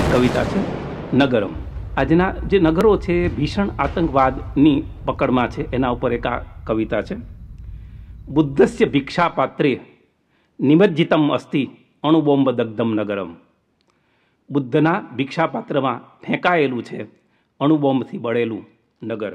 એક કવિતા છે નગરમ આજના જે નગરો છે ભીષણ આતંકવાદની પકડમાં છે એના ઉપર એક આ કવિતા છે બુદ્ધસ્ય ભિક્ષાપાત્રે નિમજ્જિતમ અસ્તિ અણુબોમ્બ દગ્ધમ નગરમ બુદ્ધના ભિક્ષાપાત્રમાં ફેંકાયેલું છે અણુબોમ્બથી બળેલું નગર